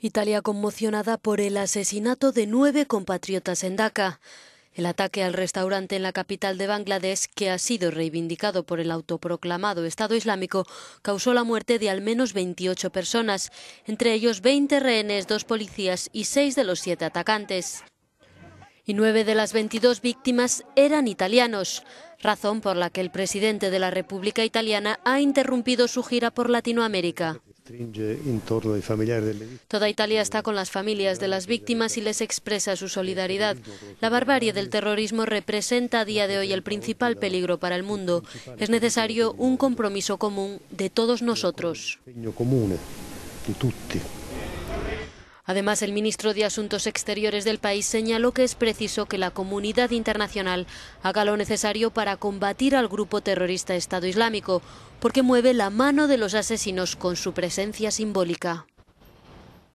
Italia conmocionada por el asesinato de nueve compatriotas en Dhaka. El ataque al restaurante en la capital de Bangladesh, que ha sido reivindicado por el autoproclamado Estado Islámico, causó la muerte de al menos 28 personas, entre ellos 20 rehenes, dos policías y seis de los siete atacantes. Y nueve de las 22 víctimas eran italianos, razón por la que el presidente de la República Italiana ha interrumpido su gira por Latinoamérica. Toda Italia está con las familias de las víctimas y les expresa su solidaridad. La barbarie del terrorismo representa a día de hoy el principal peligro para el mundo. Es necesario un compromiso común de todos nosotros. Además, el ministro de Asuntos Exteriores del país señaló que es preciso que la comunidad internacional haga lo necesario para combatir al grupo terrorista Estado Islámico, porque mueve la mano de los asesinos con su presencia simbólica.